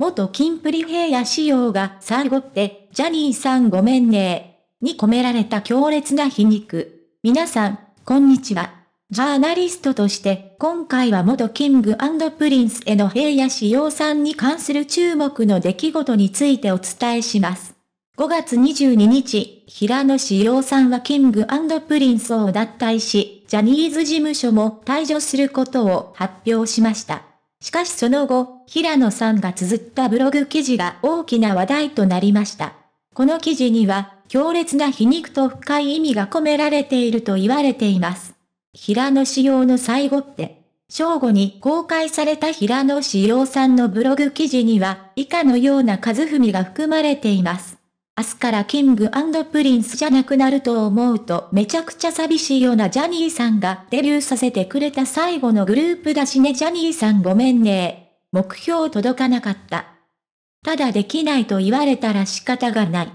元キンプリ平野仕様が最後って、ジャニーさんごめんねに込められた強烈な皮肉。皆さん、こんにちは。ジャーナリストとして、今回は元キングプリンスへの平野仕様さんに関する注目の出来事についてお伝えします。5月22日、平野仕様さんはキングプリンスを脱退し、ジャニーズ事務所も退場することを発表しました。しかしその後、平野さんが綴ったブログ記事が大きな話題となりました。この記事には、強烈な皮肉と深い意味が込められていると言われています。平野仕様の最後って、正午に公開された平野仕様さんのブログ記事には、以下のような数踏みが含まれています。明日からキングプリンスじゃなくなると思うとめちゃくちゃ寂しいようなジャニーさんがデビューさせてくれた最後のグループだしねジャニーさんごめんね。目標届かなかった。ただできないと言われたら仕方がない。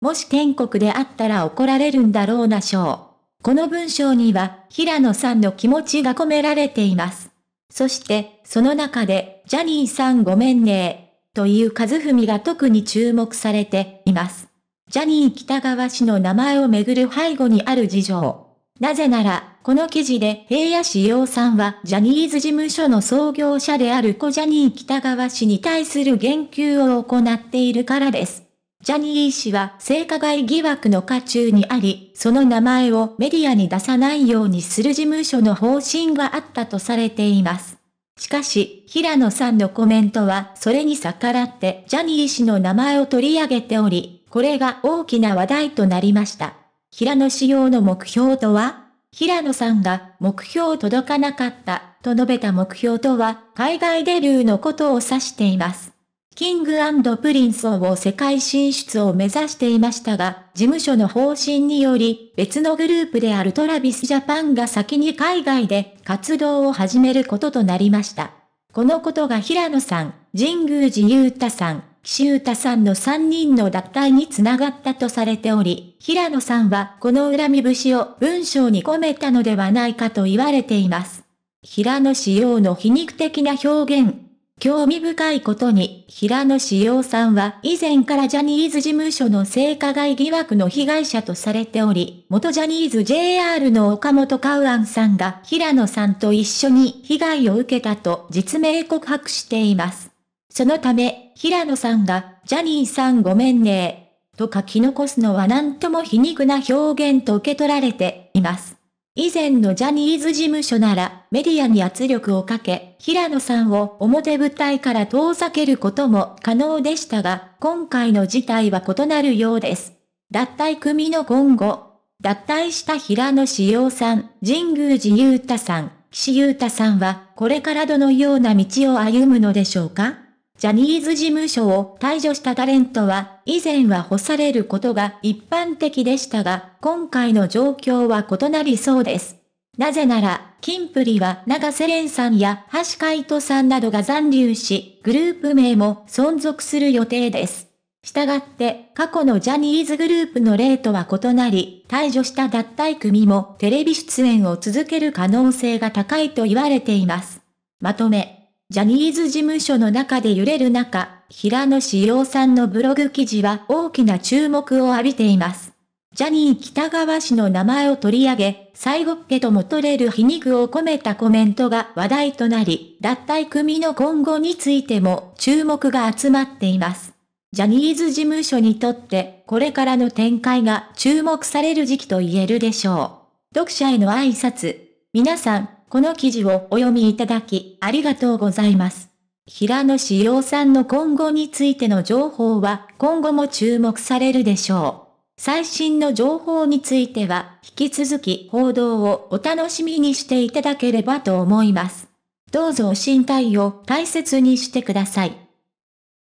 もし天国であったら怒られるんだろうなしょう。この文章には平野さんの気持ちが込められています。そして、その中で、ジャニーさんごめんねという和文が特に注目されています。ジャニー北川氏の名前をめぐる背後にある事情。なぜなら、この記事で平野志陽さんはジャニーズ事務所の創業者である子ジャニー北川氏に対する言及を行っているからです。ジャニー氏は性加害疑惑の渦中にあり、その名前をメディアに出さないようにする事務所の方針があったとされています。しかし、平野さんのコメントはそれに逆らってジャニー氏の名前を取り上げており、これが大きな話題となりました。平野仕様の目標とは平野さんが目標届かなかったと述べた目標とは海外デビューのことを指しています。キングプリンスを世界進出を目指していましたが、事務所の方針により、別のグループであるトラビスジャパンが先に海外で活動を始めることとなりました。このことが平野さん、神宮寺雄太さん、岸優太さんの3人の脱退につながったとされており、平野さんはこの恨み節を文章に込めたのではないかと言われています。平野仕様の皮肉的な表現、興味深いことに、平野志陽さんは以前からジャニーズ事務所の性加害疑惑の被害者とされており、元ジャニーズ JR の岡本カウアンさんが平野さんと一緒に被害を受けたと実名告白しています。そのため、平野さんが、ジャニーさんごめんねと書き残すのは何とも皮肉な表現と受け取られています。以前のジャニーズ事務所なら、メディアに圧力をかけ、平野さんを表舞台から遠ざけることも可能でしたが、今回の事態は異なるようです。脱退組の今後。脱退した平野志耀さん、神宮寺雄太さん、岸優太さんは、これからどのような道を歩むのでしょうかジャニーズ事務所を退場したタレントは、以前は干されることが一般的でしたが、今回の状況は異なりそうです。なぜなら、キンプリは長瀬廉さんや橋海人さんなどが残留し、グループ名も存続する予定です。したがって、過去のジャニーズグループの例とは異なり、退場した脱退組もテレビ出演を続ける可能性が高いと言われています。まとめ。ジャニーズ事務所の中で揺れる中、平野志陽さんのブログ記事は大きな注目を浴びています。ジャニー北川氏の名前を取り上げ、最後っけとも取れる皮肉を込めたコメントが話題となり、脱退組の今後についても注目が集まっています。ジャニーズ事務所にとって、これからの展開が注目される時期と言えるでしょう。読者への挨拶。皆さん、この記事をお読みいただき、ありがとうございます。平野志陽さんの今後についての情報は今後も注目されるでしょう。最新の情報については引き続き報道をお楽しみにしていただければと思います。どうぞ身体を大切にしてください。